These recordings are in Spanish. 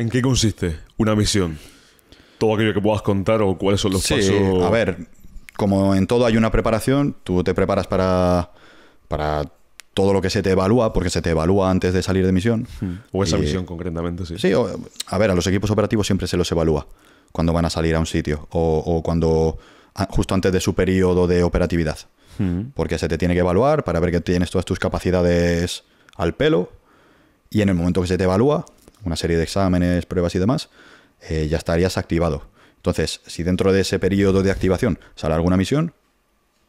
¿En qué consiste una misión? Todo aquello que puedas contar o cuáles son los sí, A ver, como en todo hay una preparación, tú te preparas para, para todo lo que se te evalúa, porque se te evalúa antes de salir de misión. Hmm. O esa misión concretamente, sí. Sí, a ver, a los equipos operativos siempre se los evalúa cuando van a salir a un sitio o, cuando justo antes de su periodo de operatividad. Hmm. Porque se te tiene que evaluar para ver que tienes todas tus capacidades al pelo y en el momento que se te evalúa una serie de exámenes, pruebas y demás, eh, ya estarías activado. Entonces, si dentro de ese periodo de activación sale alguna misión,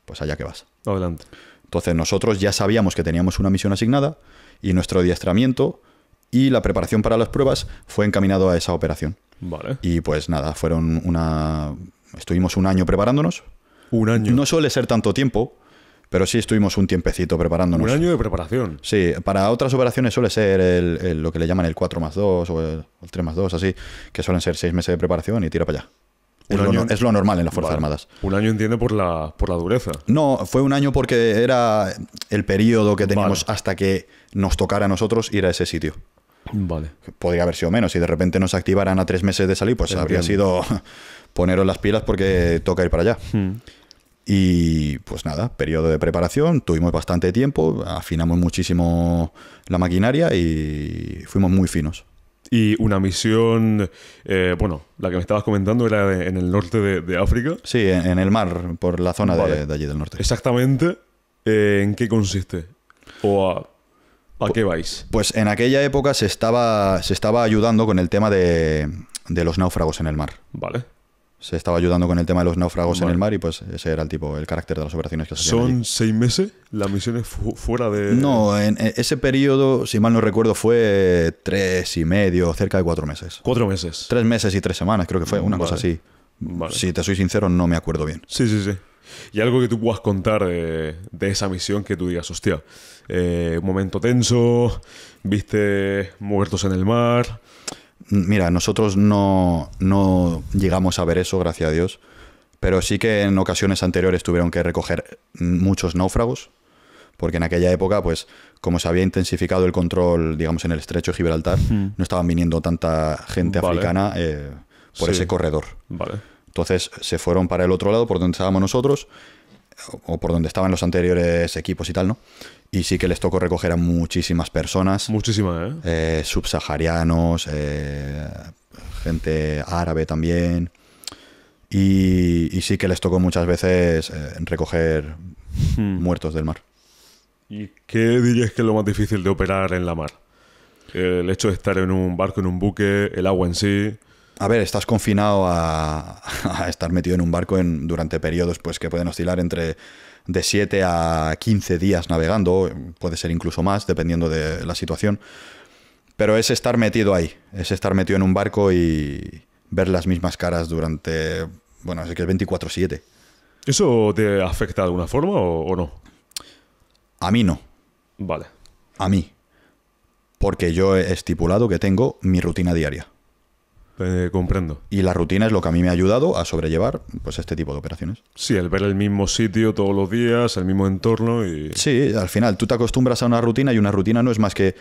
pues allá que vas. Adelante. Entonces, nosotros ya sabíamos que teníamos una misión asignada y nuestro adiestramiento y la preparación para las pruebas fue encaminado a esa operación. Vale. Y pues nada, fueron una. Estuvimos un año preparándonos. Un año. No suele ser tanto tiempo, pero sí estuvimos un tiempecito preparándonos. Un año de preparación. Sí, para otras operaciones suele ser el, lo que le llaman el 4 más 2 o el, tres 3 más 2, así, que suelen ser 6 meses de preparación y tira para allá. Es, lo, es, lo, normal en las Fuerzas Armadas. Un año entiende por la, por la dureza. No, fue un año porque era el periodo que teníamos hasta que nos tocara a nosotros ir a ese sitio. Vale. Podría haber sido menos. Si de repente nos activaran a tres meses de salir, pues habría sido poneros las pilas porque toca ir para allá. Hmm. Y pues nada, periodo de preparación, tuvimos bastante tiempo, afinamos muchísimo la maquinaria y fuimos muy finos. Y una misión, eh, bueno, la que me estabas comentando era en el norte de, África. Sí, en, el mar, por la zona de, allí del norte. Exactamente, eh, ¿en qué consiste? ¿O a, qué vais? Pues en aquella época se estaba, ayudando con el tema de, de los náufragos en el mar. Vale se estaba ayudando con el tema de los náufragos en el mar y pues ese era el tipo, el carácter de las operaciones que se hacían. ¿Son seis meses las misiones fuera de...? No, en ese periodo, si mal no recuerdo, fue tres y medio, cerca de cuatro meses. ¿Cuatro meses? Tres meses y tres semanas, creo que fue, una cosa así. Si te soy sincero, no me acuerdo bien. Sí, sí, sí. Y algo que tú puedas contar eh, de, esa misión que tú digas, hostia, un eh, momento tenso, viste muertos en el mar Mira, nosotros no, no llegamos a ver eso, gracias a Dios, pero sí que en ocasiones anteriores tuvieron que recoger muchos náufragos, porque en aquella época, pues, como se había intensificado el control, digamos, en el estrecho de Gibraltar, no estaban viniendo tanta gente africana eh, por ese corredor. Entonces se fueron para el otro lado, por donde estábamos nosotros, o por donde estaban los anteriores equipos y tal, ¿no? Y sí que les tocó recoger a muchísimas personas. Muchísimas, ¿eh? ¿eh? subsaharianos, eh, gente árabe también. Y, sí que les tocó muchas veces eh, recoger hmm. muertos del mar. ¿Y qué dirías que es lo más difícil de operar en la mar? El hecho de estar en un barco, en un buque, el agua en sí a ver, estás confinado a, estar metido en un barco durante periodos pues, que pueden oscilar entre de 7 a 15 días navegando, puede ser incluso más, dependiendo de la situación. Pero es estar metido ahí, es estar metido en un barco y ver las mismas caras durante, bueno, es que es 24/7. ¿Eso te afecta de alguna forma o no? A mí no. Vale. A mí. Porque yo he estipulado que tengo mi rutina diaria. Eh, comprendo. Y la rutina es lo que a mí me ha ayudado a sobrellevar pues este tipo de operaciones. Sí, el ver el mismo sitio todos los días, el mismo entorno y... Sí, al final tú te acostumbras a una rutina y una rutina no es más que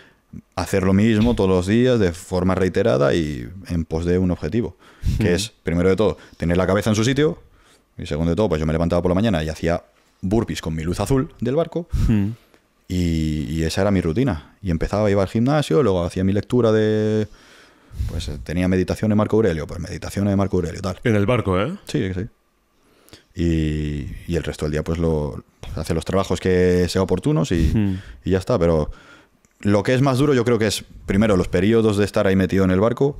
hacer lo mismo todos los días de forma reiterada y en pos de un objetivo, que es, primero de todo, tener la cabeza en su sitio y segundo de todo, pues yo me levantaba por la mañana y hacía burpees con mi luz azul del barco. Y, esa era mi rutina. Y empezaba, a iba al gimnasio, luego hacía mi lectura de pues eh, tenía meditación de Marco Aurelio, pues meditación de Marco Aurelio, tal. En el barco, ¿eh? Sí, sí. Y, y, el resto del día pues lo hace los trabajos que sea oportunos y, ya está. Pero lo que es más duro yo creo que es, primero, los periodos de estar ahí metido en el barco,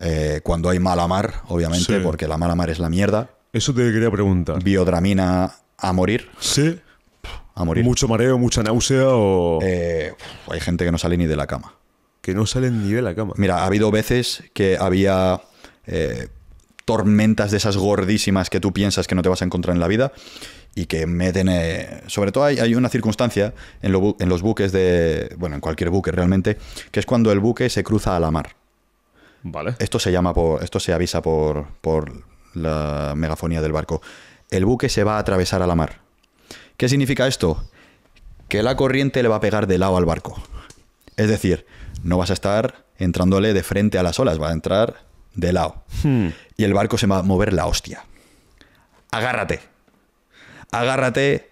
eh, cuando hay mala mar, obviamente, porque la mala mar es la mierda. Eso te quería preguntar. Biodramina a morir. Sí. A morir. Mucho mareo, mucha náusea o... Eh, hay gente que no sale ni de la cama que no salen ni de la cama. Mira, ha habido veces que había eh, tormentas de esas gordísimas que tú piensas que no te vas a encontrar en la vida y que meten... Eh, sobre todo hay, una circunstancia en, los buques de... Bueno, en cualquier buque realmente, que es cuando el buque se cruza a la mar. Vale. Esto se llama por... Esto se avisa por, por la megafonía del barco. El buque se va a atravesar a la mar. ¿Qué significa esto? Que la corriente le va a pegar de lado al barco. Es decir, no vas a estar entrándole de frente a las olas, Va a entrar de lado. Hmm. Y el barco se va a mover la hostia. Agárrate. Agárrate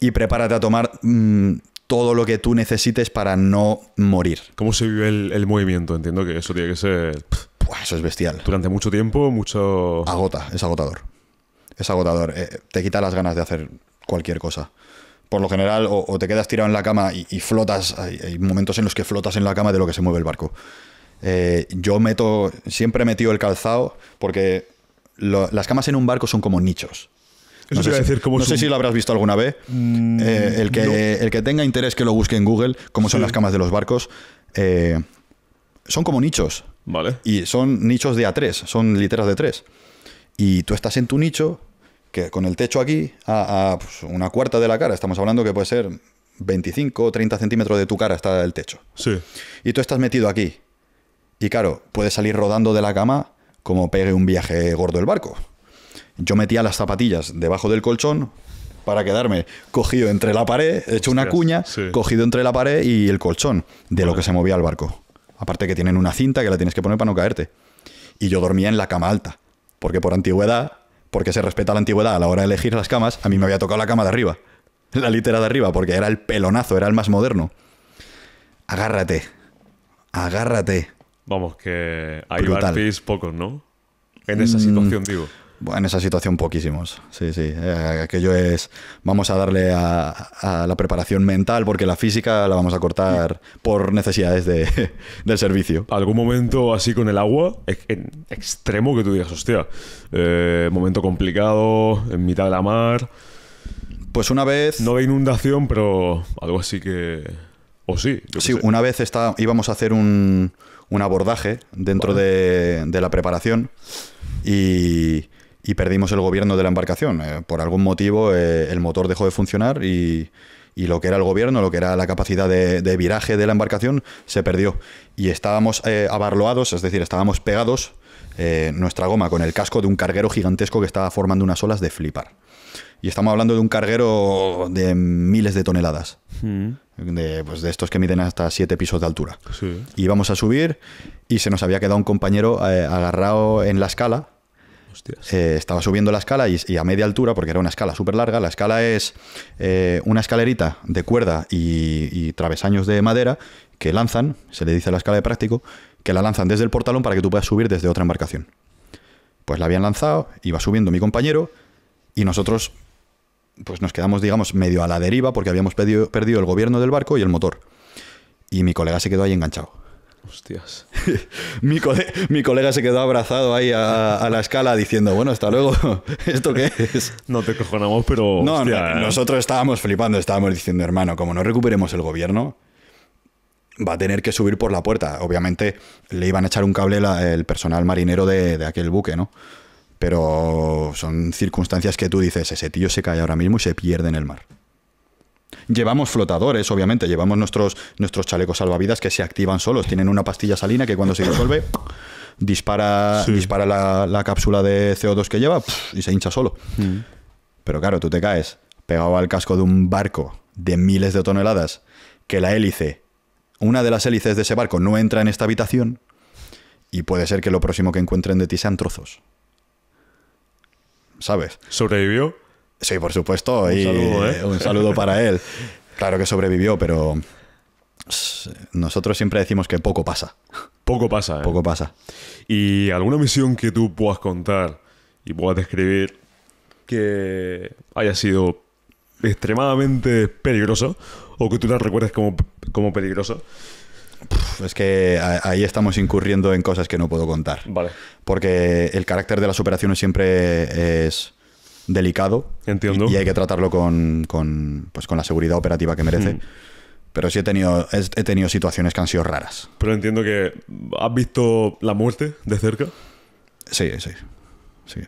y prepárate a tomar mm, todo lo que tú necesites para no morir. ¿Cómo se vive el, movimiento? Entiendo que eso tiene que ser... Pues eso es bestial. Durante mucho tiempo, mucho... Agota, es agotador. Es agotador. Eh, te quita las ganas de hacer cualquier cosa por lo general o, te quedas tirado en la cama y, flotas, hay, momentos en los que flotas en la cama de lo que se mueve el barco. Eh, yo meto, siempre he metido el calzado porque las camas en un barco son como nichos. no sé, si lo habrás visto alguna vez. Mm, eh, el, que, el que tenga interés que lo busque en Google, cómo son las camas de los barcos, eh, son como nichos. Vale. Y son nichos de A3, son literas de 3. Y tú estás en tu nicho, con el techo aquí, a, pues, una cuarta de la cara, estamos hablando que puede ser 25 o 30 centímetros de tu cara está el techo. Sí. Y tú estás metido aquí. Y claro, puedes salir rodando de la cama como pegue un viaje gordo el barco. Yo metía las zapatillas debajo del colchón para quedarme cogido entre la pared, hecho una cuña, cogido entre la pared y el colchón de lo que se movía el barco. Aparte que tienen una cinta que la tienes que poner para no caerte. Y yo dormía en la cama alta, porque por antigüedad porque se respeta la antigüedad a la hora de elegir las camas, a mí me había tocado la cama de arriba, la litera de arriba, porque era el pelonazo, era el más moderno. Agárrate, agárrate. Vamos, que hay pocos, ¿no? En esa mm, situación, digo en esa situación poquísimos. Sí, sí. Eh, aquello es, vamos a darle a, la preparación mental porque la física la vamos a cortar por necesidades de, del servicio. ¿Algún momento así con el agua extremo que tú digas, hostia, eh, momento complicado, en mitad de la mar? Pues una vez... No de inundación, pero algo así que... O sí. sí, una vez está, íbamos a hacer un, un abordaje dentro de la preparación y y perdimos el gobierno de la embarcación. Eh, por algún motivo eh, el motor dejó de funcionar y, lo que era el gobierno, lo que era la capacidad de, viraje de la embarcación, se perdió. Y estábamos eh, abarloados, es decir, estábamos pegados nuestra goma con el casco de un carguero gigantesco que estaba formando unas olas de flipar. Y estamos hablando de un carguero de miles de toneladas. Mm. De, pues de, estos que miden hasta siete pisos de altura. Y íbamos a subir y se nos había quedado un compañero agarrado en la escala eh, estaba subiendo la escala y, a media altura, porque era una escala súper larga, la escala es eh, una escalerita de cuerda y, travesaños de madera que lanzan, se le dice la escala de práctico, que la lanzan desde el portalón para que tú puedas subir desde otra embarcación. Pues la habían lanzado, iba subiendo mi compañero y nosotros pues nos quedamos, digamos, medio a la deriva porque habíamos perdido el gobierno del barco y el motor. Y mi colega se quedó ahí enganchado. Hostias. mi, colega se quedó abrazado ahí a, la escala diciendo, bueno, hasta luego, ¿esto qué es? No te cojonamos, pero... No, ¿eh? nosotros estábamos flipando, estábamos diciendo, hermano, como no recuperemos el gobierno, va a tener que subir por la puerta. Obviamente le iban a echar un cable el personal marinero de, aquel buque, ¿no? Pero son circunstancias que tú dices, ese tío se cae ahora mismo y se pierde en el mar. Llevamos flotadores, obviamente, llevamos nuestros, nuestros chalecos salvavidas que se activan solos, tienen una pastilla salina que cuando se disuelve dispara, dispara la, cápsula de CO2 que lleva y se hincha solo. Mm. Pero claro, tú te caes pegado al casco de un barco de miles de toneladas, que la hélice, una de las hélices de ese barco no entra en esta habitación, y puede ser que lo próximo que encuentren de ti sean trozos. ¿Sabes? ¿Sobrevivió? Sí, por supuesto. Un ¿eh? saludo, para él. Claro que sobrevivió, pero nosotros siempre decimos que poco pasa. Poco pasa, ¿eh? Poco pasa. ¿Y alguna misión que tú puedas contar y puedas describir que haya sido extremadamente peligroso o que tú la recuerdes como, como peligroso? Es que ahí estamos incurriendo en cosas que no puedo contar. Vale. Porque el carácter de las operaciones siempre es delicado. Entiendo. Y, hay que tratarlo con, con, pues, con la seguridad operativa que merece. Hmm. Pero sí he tenido, he tenido situaciones que han sido raras. Pero entiendo que has visto la muerte de cerca. Sí, sí. sí.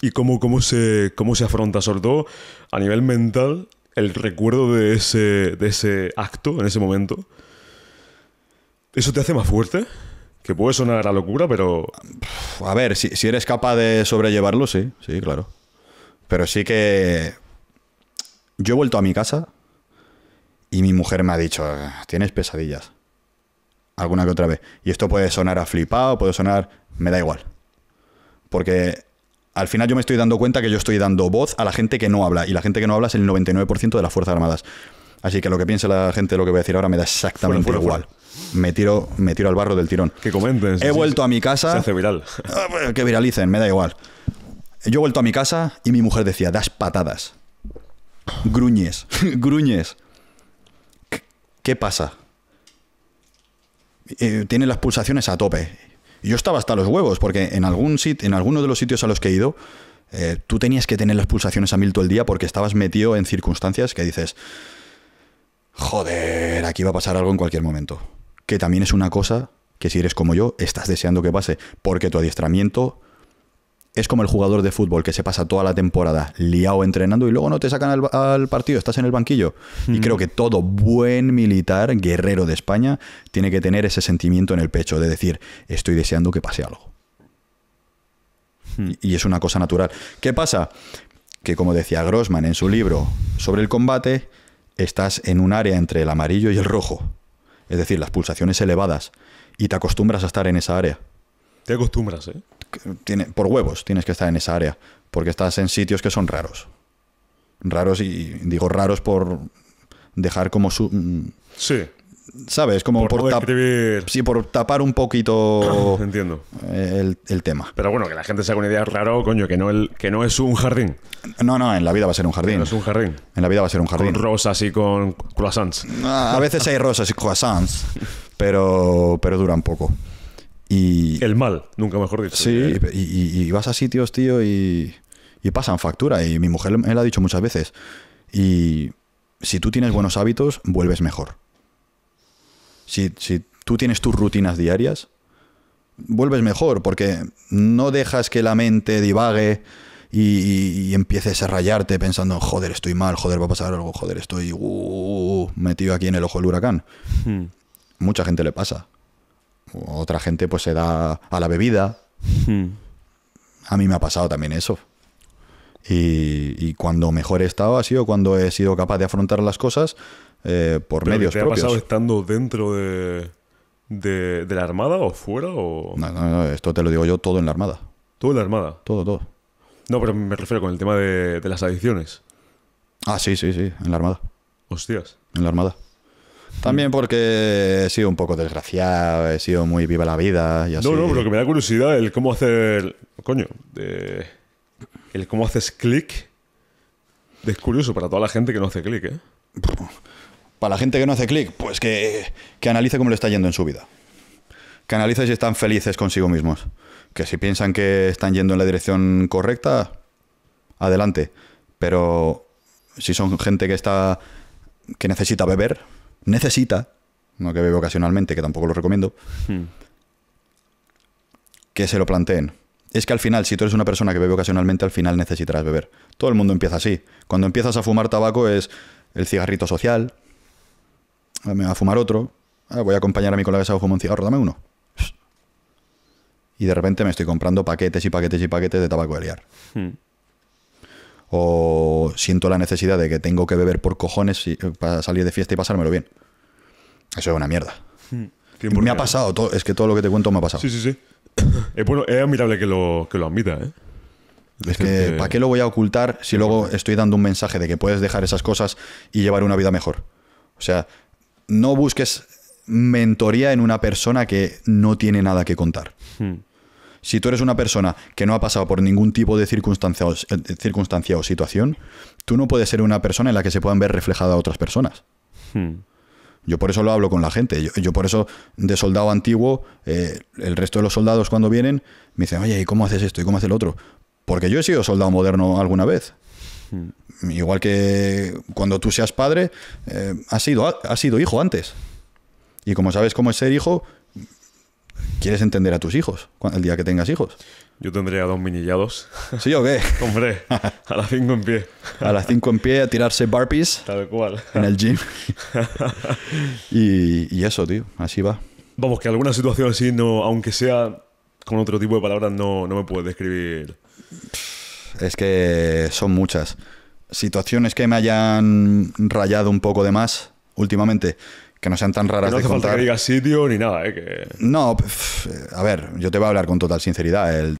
¿Y cómo, cómo, se, cómo se afronta, sobre todo a nivel mental, el recuerdo de ese, de ese acto en ese momento? ¿Eso te hace más fuerte? Que puede sonar a locura, pero... A ver, si, si eres capaz de sobrellevarlo, sí, sí, claro. Pero sí que yo he vuelto a mi casa y mi mujer me ha dicho, tienes pesadillas. Alguna que otra vez. Y esto puede sonar a flipado, puede sonar... Me da igual. Porque al final yo me estoy dando cuenta que yo estoy dando voz a la gente que no habla. Y la gente que no habla es el 99% de las Fuerzas Armadas. Así que lo que piense la gente lo que voy a decir ahora me da exactamente igual. Me tiro, me tiro al barro del tirón. Que comenten. He vuelto a mi casa. Se hace viral. Que viralicen, me da igual. Yo he vuelto a mi casa y mi mujer decía, das patadas. Gruñes, gruñes. ¿Qué pasa? Eh, tiene las pulsaciones a tope. Yo estaba hasta los huevos, porque en, algún en alguno de los sitios a los que he ido, eh, tú tenías que tener las pulsaciones a mil todo el día porque estabas metido en circunstancias que dices, joder, aquí va a pasar algo en cualquier momento. Que también es una cosa que si eres como yo, estás deseando que pase, porque tu adiestramiento es como el jugador de fútbol que se pasa toda la temporada liado entrenando y luego no te sacan al, partido, estás en el banquillo. Y creo mm. que todo buen militar, guerrero de España, tiene que tener ese sentimiento en el pecho de decir, estoy deseando que pase algo. Hmm. y es una cosa natural. ¿Qué pasa? Que como decía Grossman en su libro sobre el combate, estás en un área entre el amarillo y el rojo. Es decir, las pulsaciones elevadas. Y te acostumbras a estar en esa área. Te acostumbras, ¿eh? por huevos tienes que estar en esa área, porque estás en sitios que son raros. Raros y digo raros por dejar como su... Mm, sí. ¿Sabes? Como por, sí, por tapar un poquito Entiendo. El, tema. Pero bueno, que la gente se haga una idea raro, coño, que no, el, que no es un jardín. No, no, en la vida va a ser un jardín. es un jardín. En la vida va a ser un jardín. Con rosas y con croissants. Ah, a veces hay rosas y croissants, pero, pero duran poco el mal, nunca mejor dicho. y, vas a sitios, tío, y, pasan factura. Y mi mujer me lo ha dicho muchas veces. Y si tú tienes buenos hábitos, vuelves mejor. Si, tú tienes tus rutinas diarias, vuelves mejor, porque no dejas que la mente divague y, empieces a rayarte pensando, joder, estoy mal, joder, va a pasar algo, joder, estoy uh, uh, uh, metido aquí en el ojo del huracán. Hmm. Mucha gente le pasa otra gente pues se da a la bebida. Hmm. A mí me ha pasado también eso. Y, cuando mejor he estado ha sido cuando he sido capaz de afrontar las cosas eh, por medios propios. ¿Te ha pasado estando dentro de, de, la Armada o fuera? No, no, no, esto te lo digo yo todo en la Armada. ¿Todo en la Armada? Todo, todo. No, pero me refiero con el tema de, de las adicciones. Ah, sí, sí, sí, en la Armada. Hostias. En la Armada. También porque he sido un poco desgraciado, he sido muy viva la vida. Y así. No, no, pero que me da curiosidad el cómo hacer. Coño, de... el cómo haces clic. Es curioso para toda la gente que no hace clic, ¿eh? Para la gente que no hace clic, pues que, que analice cómo le está yendo en su vida. Que analice si están felices consigo mismos. Que si piensan que están yendo en la dirección correcta, adelante. Pero si son gente que está. que necesita beber necesita, no que bebe ocasionalmente, que tampoco lo recomiendo, hmm. que se lo planteen. Es que al final, si tú eres una persona que bebe ocasionalmente, al final necesitarás beber. Todo el mundo empieza así. Cuando empiezas a fumar tabaco es el cigarrito social, ah, me va a fumar otro, ah, voy a acompañar a mi colega que se fuma un cigarro, dame uno. Y de repente me estoy comprando paquetes y paquetes y paquetes de tabaco de liar. Hmm o siento la necesidad de que tengo que beber por cojones eh, para salir de fiesta y pasármelo bien. Eso es una mierda. Hmm. Me ha pasado, es que todo lo que te cuento me ha pasado. Sí, sí, sí. es, admirable que lo, que lo admita, ¿eh? Es que, ¿para qué lo voy a ocultar si luego estoy dando un mensaje de que puedes dejar esas cosas y llevar una vida mejor? O sea, no busques mentoría en una persona que no tiene nada que contar. Hmm. Si tú eres una persona que no ha pasado por ningún tipo eh, de circunstancia o, situación, tú no puedes ser una persona en la que se puedan ver reflejadas otras personas. Hmm. Yo por eso lo hablo con la gente. Yo, por eso, de soldado antiguo, eh, el resto de los soldados cuando vienen me dicen, oye, ¿y cómo haces esto? ¿Y cómo haces el otro? Porque yo he sido soldado moderno alguna vez. Hmm. Igual que cuando tú seas padre, eh, has, sido, has sido hijo antes. Y como sabes cómo es ser hijo, ¿Quieres entender a tus hijos el día que tengas hijos? Yo tendría dos minillados. ¿Sí o qué? Hombre, a las cinco en pie. a las cinco en pie a tirarse barpees. Tal cual. En el gym. y, eso, tío, así va. Vamos, que alguna situación así, no, aunque sea con otro tipo de palabras, no, no me puedes describir. Es que son muchas. Situaciones que me hayan rayado un poco de más últimamente que no sean tan raras no hace falta que digas sitio ni nada, ¿eh? No, a ver, yo te voy a hablar con total sinceridad. El